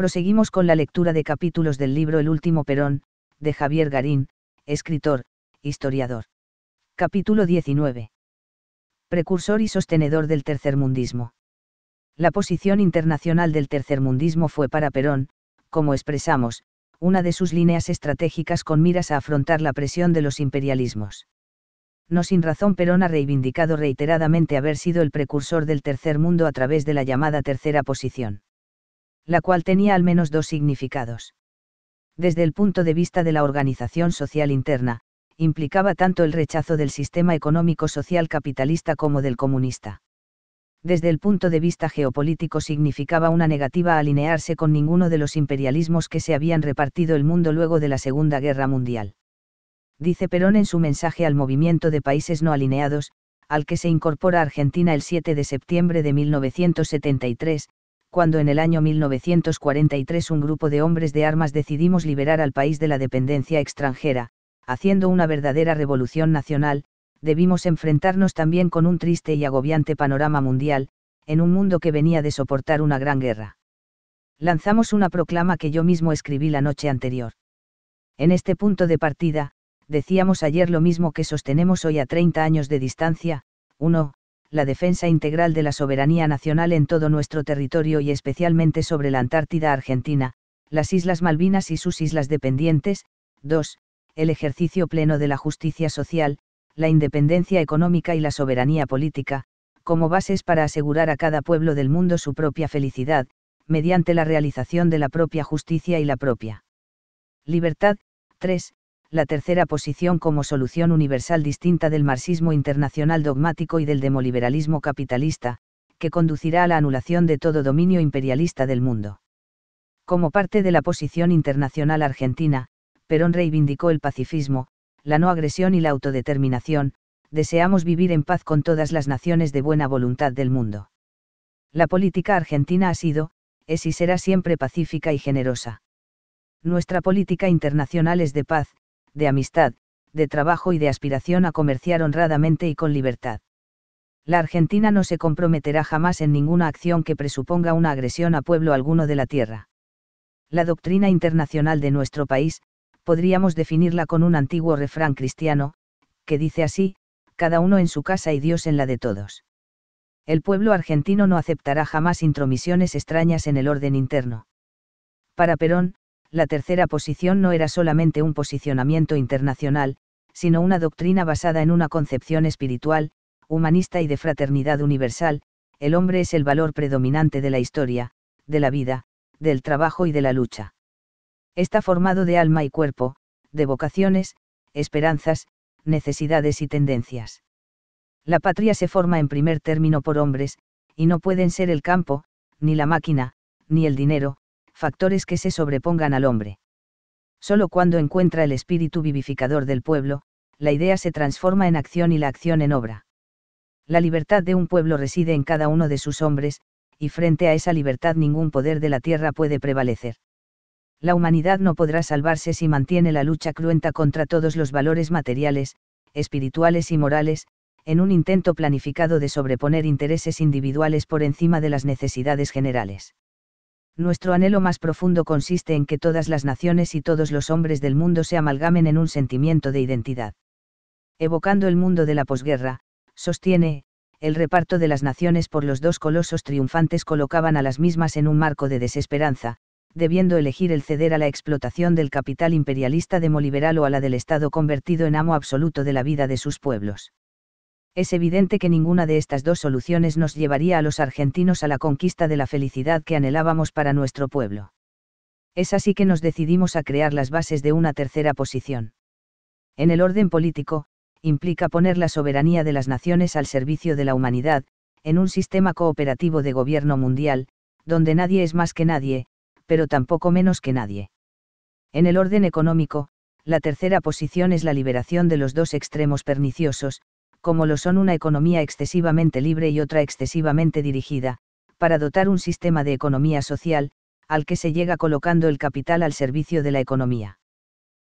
Proseguimos con la lectura de capítulos del libro El último Perón, de Javier Garín, escritor, historiador. Capítulo 19. Precursor y sostenedor del tercermundismo. La posición internacional del tercermundismo fue para Perón, como expresamos, una de sus líneas estratégicas con miras a afrontar la presión de los imperialismos. No sin razón Perón ha reivindicado reiteradamente haber sido el precursor del tercer mundo a través de la llamada tercera posición la cual tenía al menos dos significados. Desde el punto de vista de la organización social interna, implicaba tanto el rechazo del sistema económico social capitalista como del comunista. Desde el punto de vista geopolítico significaba una negativa a alinearse con ninguno de los imperialismos que se habían repartido el mundo luego de la Segunda Guerra Mundial. Dice Perón en su mensaje al movimiento de países no alineados, al que se incorpora Argentina el 7 de septiembre de 1973, cuando en el año 1943 un grupo de hombres de armas decidimos liberar al país de la dependencia extranjera, haciendo una verdadera revolución nacional, debimos enfrentarnos también con un triste y agobiante panorama mundial, en un mundo que venía de soportar una gran guerra. Lanzamos una proclama que yo mismo escribí la noche anterior. En este punto de partida, decíamos ayer lo mismo que sostenemos hoy a 30 años de distancia, 1 la defensa integral de la soberanía nacional en todo nuestro territorio y especialmente sobre la Antártida Argentina, las Islas Malvinas y sus islas dependientes, 2. El ejercicio pleno de la justicia social, la independencia económica y la soberanía política, como bases para asegurar a cada pueblo del mundo su propia felicidad, mediante la realización de la propia justicia y la propia libertad. 3 la tercera posición como solución universal distinta del marxismo internacional dogmático y del demoliberalismo capitalista, que conducirá a la anulación de todo dominio imperialista del mundo. Como parte de la posición internacional argentina, Perón reivindicó el pacifismo, la no agresión y la autodeterminación, deseamos vivir en paz con todas las naciones de buena voluntad del mundo. La política argentina ha sido, es y será siempre pacífica y generosa. Nuestra política internacional es de paz, de amistad, de trabajo y de aspiración a comerciar honradamente y con libertad. La Argentina no se comprometerá jamás en ninguna acción que presuponga una agresión a pueblo alguno de la tierra. La doctrina internacional de nuestro país, podríamos definirla con un antiguo refrán cristiano, que dice así, cada uno en su casa y Dios en la de todos. El pueblo argentino no aceptará jamás intromisiones extrañas en el orden interno. Para Perón, la tercera posición no era solamente un posicionamiento internacional, sino una doctrina basada en una concepción espiritual, humanista y de fraternidad universal, el hombre es el valor predominante de la historia, de la vida, del trabajo y de la lucha. Está formado de alma y cuerpo, de vocaciones, esperanzas, necesidades y tendencias. La patria se forma en primer término por hombres, y no pueden ser el campo, ni la máquina, ni el dinero, factores que se sobrepongan al hombre. Solo cuando encuentra el espíritu vivificador del pueblo, la idea se transforma en acción y la acción en obra. La libertad de un pueblo reside en cada uno de sus hombres, y frente a esa libertad ningún poder de la tierra puede prevalecer. La humanidad no podrá salvarse si mantiene la lucha cruenta contra todos los valores materiales, espirituales y morales, en un intento planificado de sobreponer intereses individuales por encima de las necesidades generales nuestro anhelo más profundo consiste en que todas las naciones y todos los hombres del mundo se amalgamen en un sentimiento de identidad. Evocando el mundo de la posguerra, sostiene, el reparto de las naciones por los dos colosos triunfantes colocaban a las mismas en un marco de desesperanza, debiendo elegir el ceder a la explotación del capital imperialista demoliberal o a la del Estado convertido en amo absoluto de la vida de sus pueblos es evidente que ninguna de estas dos soluciones nos llevaría a los argentinos a la conquista de la felicidad que anhelábamos para nuestro pueblo. Es así que nos decidimos a crear las bases de una tercera posición. En el orden político, implica poner la soberanía de las naciones al servicio de la humanidad, en un sistema cooperativo de gobierno mundial, donde nadie es más que nadie, pero tampoco menos que nadie. En el orden económico, la tercera posición es la liberación de los dos extremos perniciosos, como lo son una economía excesivamente libre y otra excesivamente dirigida, para dotar un sistema de economía social, al que se llega colocando el capital al servicio de la economía.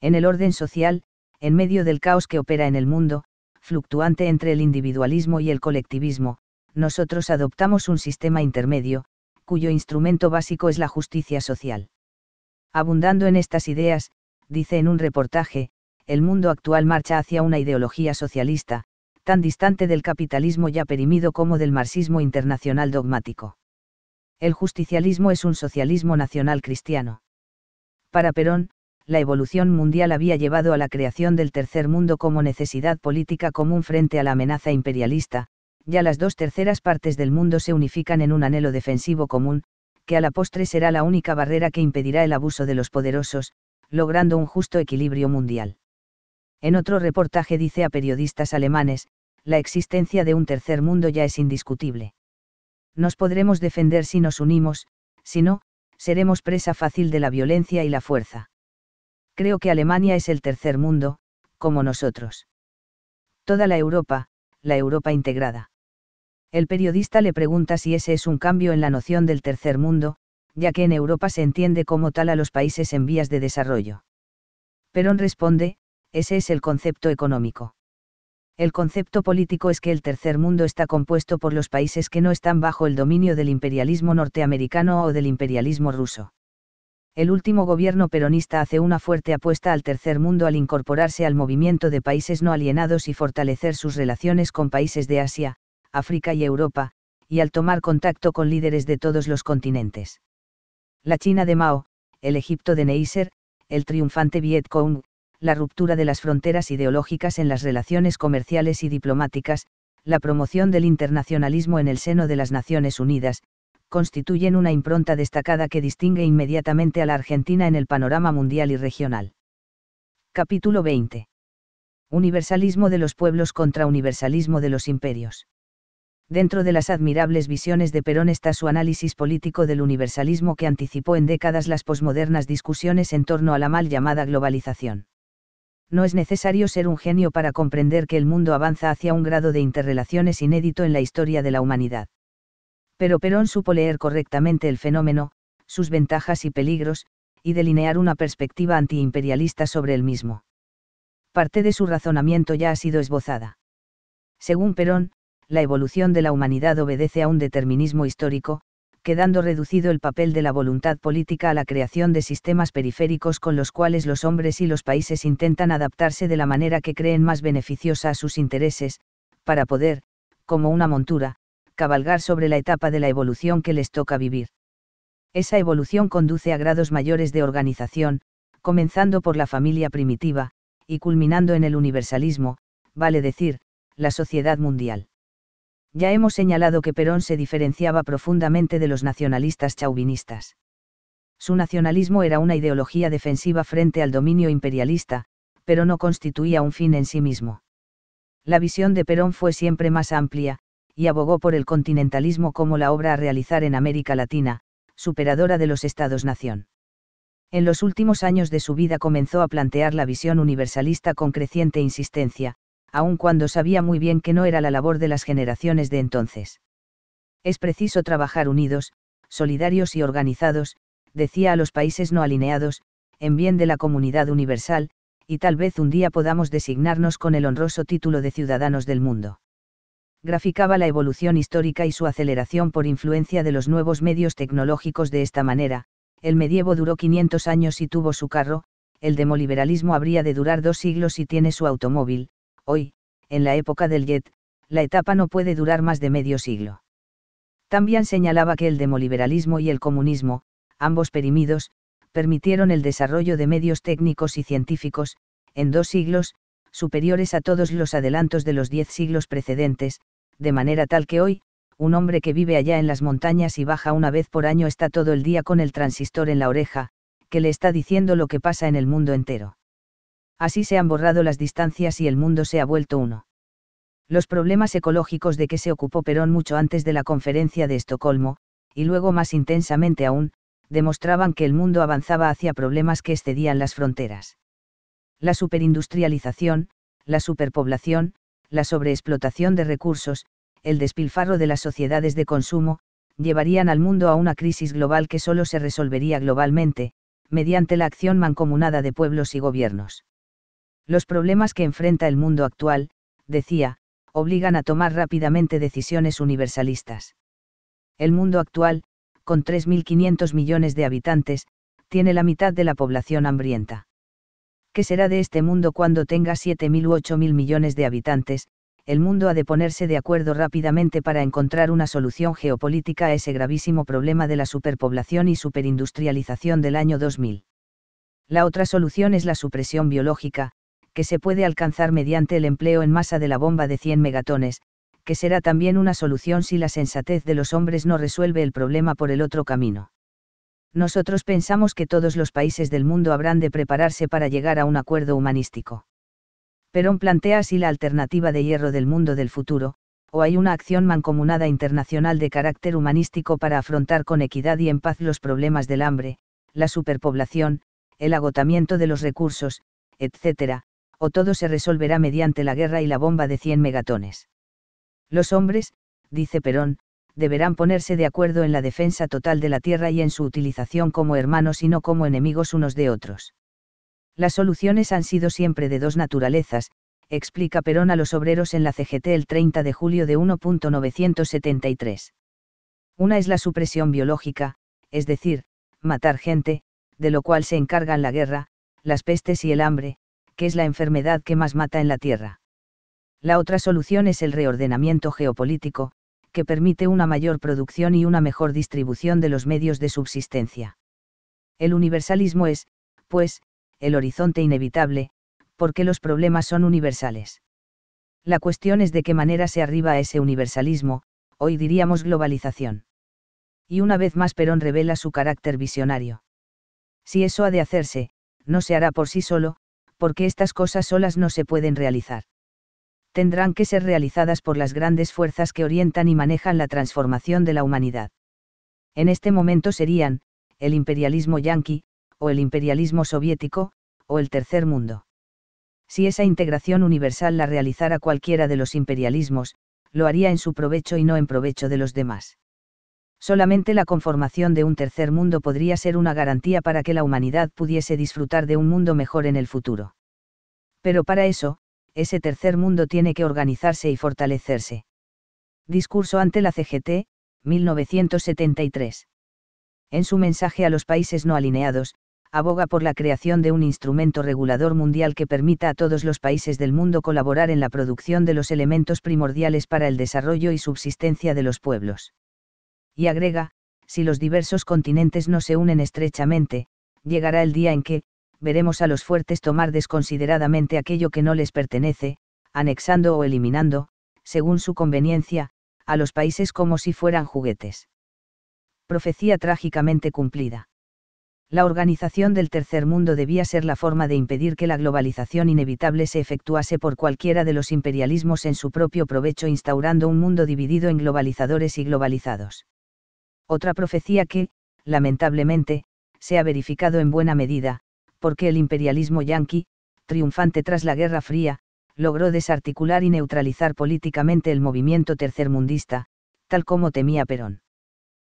En el orden social, en medio del caos que opera en el mundo, fluctuante entre el individualismo y el colectivismo, nosotros adoptamos un sistema intermedio, cuyo instrumento básico es la justicia social. Abundando en estas ideas, dice en un reportaje, el mundo actual marcha hacia una ideología socialista, tan distante del capitalismo ya perimido como del marxismo internacional dogmático. El justicialismo es un socialismo nacional cristiano. Para Perón, la evolución mundial había llevado a la creación del tercer mundo como necesidad política común frente a la amenaza imperialista, ya las dos terceras partes del mundo se unifican en un anhelo defensivo común, que a la postre será la única barrera que impedirá el abuso de los poderosos, logrando un justo equilibrio mundial. En otro reportaje dice a periodistas alemanes, la existencia de un tercer mundo ya es indiscutible. Nos podremos defender si nos unimos, si no, seremos presa fácil de la violencia y la fuerza. Creo que Alemania es el tercer mundo, como nosotros. Toda la Europa, la Europa integrada. El periodista le pregunta si ese es un cambio en la noción del tercer mundo, ya que en Europa se entiende como tal a los países en vías de desarrollo. Perón responde, ese es el concepto económico. El concepto político es que el tercer mundo está compuesto por los países que no están bajo el dominio del imperialismo norteamericano o del imperialismo ruso. El último gobierno peronista hace una fuerte apuesta al tercer mundo al incorporarse al movimiento de países no alienados y fortalecer sus relaciones con países de Asia, África y Europa, y al tomar contacto con líderes de todos los continentes. La China de Mao, el Egipto de Neisser, el triunfante Vietcong, la ruptura de las fronteras ideológicas en las relaciones comerciales y diplomáticas, la promoción del internacionalismo en el seno de las Naciones Unidas, constituyen una impronta destacada que distingue inmediatamente a la Argentina en el panorama mundial y regional. Capítulo 20. Universalismo de los pueblos contra universalismo de los imperios. Dentro de las admirables visiones de Perón está su análisis político del universalismo que anticipó en décadas las posmodernas discusiones en torno a la mal llamada globalización no es necesario ser un genio para comprender que el mundo avanza hacia un grado de interrelaciones inédito en la historia de la humanidad. Pero Perón supo leer correctamente el fenómeno, sus ventajas y peligros, y delinear una perspectiva antiimperialista sobre el mismo. Parte de su razonamiento ya ha sido esbozada. Según Perón, la evolución de la humanidad obedece a un determinismo histórico, quedando reducido el papel de la voluntad política a la creación de sistemas periféricos con los cuales los hombres y los países intentan adaptarse de la manera que creen más beneficiosa a sus intereses, para poder, como una montura, cabalgar sobre la etapa de la evolución que les toca vivir. Esa evolución conduce a grados mayores de organización, comenzando por la familia primitiva, y culminando en el universalismo, vale decir, la sociedad mundial. Ya hemos señalado que Perón se diferenciaba profundamente de los nacionalistas chauvinistas. Su nacionalismo era una ideología defensiva frente al dominio imperialista, pero no constituía un fin en sí mismo. La visión de Perón fue siempre más amplia, y abogó por el continentalismo como la obra a realizar en América Latina, superadora de los estados-nación. En los últimos años de su vida comenzó a plantear la visión universalista con creciente insistencia, aun cuando sabía muy bien que no era la labor de las generaciones de entonces. Es preciso trabajar unidos, solidarios y organizados, decía a los países no alineados, en bien de la comunidad universal, y tal vez un día podamos designarnos con el honroso título de ciudadanos del mundo. Graficaba la evolución histórica y su aceleración por influencia de los nuevos medios tecnológicos de esta manera, el medievo duró 500 años y tuvo su carro, el demoliberalismo habría de durar dos siglos y tiene su automóvil, Hoy, en la época del jet, la etapa no puede durar más de medio siglo. También señalaba que el demoliberalismo y el comunismo, ambos perimidos, permitieron el desarrollo de medios técnicos y científicos, en dos siglos, superiores a todos los adelantos de los diez siglos precedentes, de manera tal que hoy, un hombre que vive allá en las montañas y baja una vez por año está todo el día con el transistor en la oreja, que le está diciendo lo que pasa en el mundo entero. Así se han borrado las distancias y el mundo se ha vuelto uno. Los problemas ecológicos de que se ocupó Perón mucho antes de la conferencia de Estocolmo, y luego más intensamente aún, demostraban que el mundo avanzaba hacia problemas que excedían las fronteras. La superindustrialización, la superpoblación, la sobreexplotación de recursos, el despilfarro de las sociedades de consumo, llevarían al mundo a una crisis global que solo se resolvería globalmente, mediante la acción mancomunada de pueblos y gobiernos. Los problemas que enfrenta el mundo actual, decía, obligan a tomar rápidamente decisiones universalistas. El mundo actual, con 3.500 millones de habitantes, tiene la mitad de la población hambrienta. ¿Qué será de este mundo cuando tenga 7.000 u 8.000 millones de habitantes? El mundo ha de ponerse de acuerdo rápidamente para encontrar una solución geopolítica a ese gravísimo problema de la superpoblación y superindustrialización del año 2000. La otra solución es la supresión biológica, que se puede alcanzar mediante el empleo en masa de la bomba de 100 megatones, que será también una solución si la sensatez de los hombres no resuelve el problema por el otro camino. Nosotros pensamos que todos los países del mundo habrán de prepararse para llegar a un acuerdo humanístico. Perón plantea así la alternativa de hierro del mundo del futuro, o hay una acción mancomunada internacional de carácter humanístico para afrontar con equidad y en paz los problemas del hambre, la superpoblación, el agotamiento de los recursos, etc., o todo se resolverá mediante la guerra y la bomba de 100 megatones. Los hombres, dice Perón, deberán ponerse de acuerdo en la defensa total de la Tierra y en su utilización como hermanos y no como enemigos unos de otros. Las soluciones han sido siempre de dos naturalezas, explica Perón a los obreros en la CGT el 30 de julio de 1.973. Una es la supresión biológica, es decir, matar gente, de lo cual se encargan la guerra, las pestes y el hambre, que es la enfermedad que más mata en la Tierra. La otra solución es el reordenamiento geopolítico, que permite una mayor producción y una mejor distribución de los medios de subsistencia. El universalismo es, pues, el horizonte inevitable, porque los problemas son universales. La cuestión es de qué manera se arriba a ese universalismo, hoy diríamos globalización. Y una vez más Perón revela su carácter visionario. Si eso ha de hacerse, no se hará por sí solo, porque estas cosas solas no se pueden realizar. Tendrán que ser realizadas por las grandes fuerzas que orientan y manejan la transformación de la humanidad. En este momento serían, el imperialismo yanqui, o el imperialismo soviético, o el tercer mundo. Si esa integración universal la realizara cualquiera de los imperialismos, lo haría en su provecho y no en provecho de los demás. Solamente la conformación de un tercer mundo podría ser una garantía para que la humanidad pudiese disfrutar de un mundo mejor en el futuro. Pero para eso, ese tercer mundo tiene que organizarse y fortalecerse. Discurso ante la CGT, 1973. En su mensaje a los países no alineados, aboga por la creación de un instrumento regulador mundial que permita a todos los países del mundo colaborar en la producción de los elementos primordiales para el desarrollo y subsistencia de los pueblos y agrega, si los diversos continentes no se unen estrechamente, llegará el día en que, veremos a los fuertes tomar desconsideradamente aquello que no les pertenece, anexando o eliminando, según su conveniencia, a los países como si fueran juguetes. Profecía trágicamente cumplida. La organización del tercer mundo debía ser la forma de impedir que la globalización inevitable se efectuase por cualquiera de los imperialismos en su propio provecho instaurando un mundo dividido en globalizadores y globalizados. Otra profecía que, lamentablemente, se ha verificado en buena medida, porque el imperialismo yanqui, triunfante tras la Guerra Fría, logró desarticular y neutralizar políticamente el movimiento tercermundista, tal como temía Perón.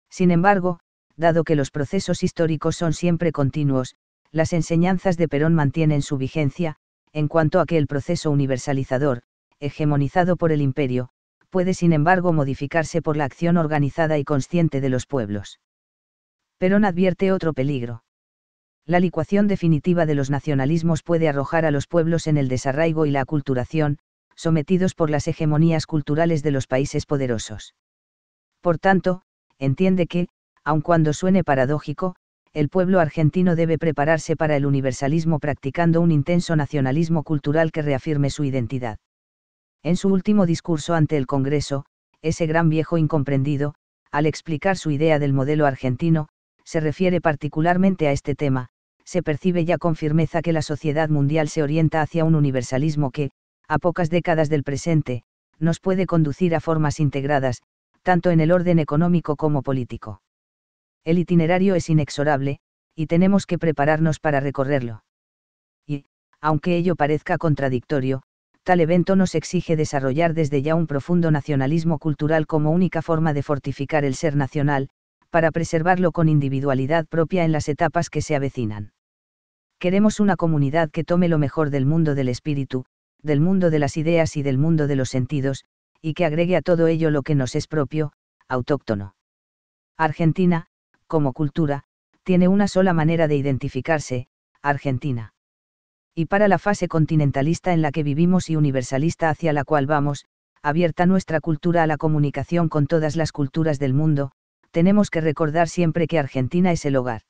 Sin embargo, dado que los procesos históricos son siempre continuos, las enseñanzas de Perón mantienen su vigencia, en cuanto a que el proceso universalizador, hegemonizado por el imperio, puede sin embargo modificarse por la acción organizada y consciente de los pueblos. Perón advierte otro peligro. La licuación definitiva de los nacionalismos puede arrojar a los pueblos en el desarraigo y la aculturación, sometidos por las hegemonías culturales de los países poderosos. Por tanto, entiende que, aun cuando suene paradójico, el pueblo argentino debe prepararse para el universalismo practicando un intenso nacionalismo cultural que reafirme su identidad. En su último discurso ante el Congreso, ese gran viejo incomprendido, al explicar su idea del modelo argentino, se refiere particularmente a este tema, se percibe ya con firmeza que la sociedad mundial se orienta hacia un universalismo que, a pocas décadas del presente, nos puede conducir a formas integradas, tanto en el orden económico como político. El itinerario es inexorable, y tenemos que prepararnos para recorrerlo. Y, aunque ello parezca contradictorio, tal evento nos exige desarrollar desde ya un profundo nacionalismo cultural como única forma de fortificar el ser nacional, para preservarlo con individualidad propia en las etapas que se avecinan. Queremos una comunidad que tome lo mejor del mundo del espíritu, del mundo de las ideas y del mundo de los sentidos, y que agregue a todo ello lo que nos es propio, autóctono. Argentina, como cultura, tiene una sola manera de identificarse, Argentina y para la fase continentalista en la que vivimos y universalista hacia la cual vamos, abierta nuestra cultura a la comunicación con todas las culturas del mundo, tenemos que recordar siempre que Argentina es el hogar.